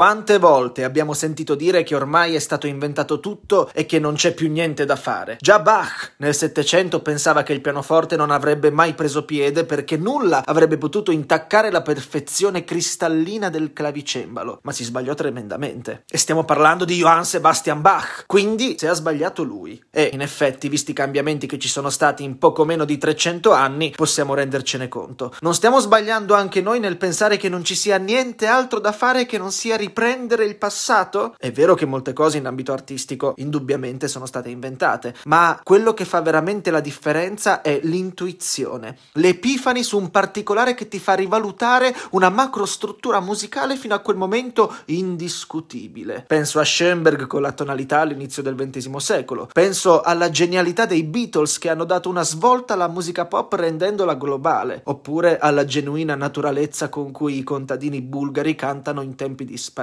Quante volte abbiamo sentito dire che ormai è stato inventato tutto e che non c'è più niente da fare? Già Bach nel Settecento pensava che il pianoforte non avrebbe mai preso piede perché nulla avrebbe potuto intaccare la perfezione cristallina del clavicembalo, ma si sbagliò tremendamente. E stiamo parlando di Johann Sebastian Bach, quindi se ha sbagliato lui. E in effetti, visti i cambiamenti che ci sono stati in poco meno di 300 anni, possiamo rendercene conto. Non stiamo sbagliando anche noi nel pensare che non ci sia niente altro da fare che non sia ripetere riprendere il passato? È vero che molte cose in ambito artistico indubbiamente sono state inventate, ma quello che fa veramente la differenza è l'intuizione, l'epifani su un particolare che ti fa rivalutare una macrostruttura musicale fino a quel momento indiscutibile. Penso a Schoenberg con la tonalità all'inizio del XX secolo, penso alla genialità dei Beatles che hanno dato una svolta alla musica pop rendendola globale, oppure alla genuina naturalezza con cui i contadini bulgari cantano in tempi di spazio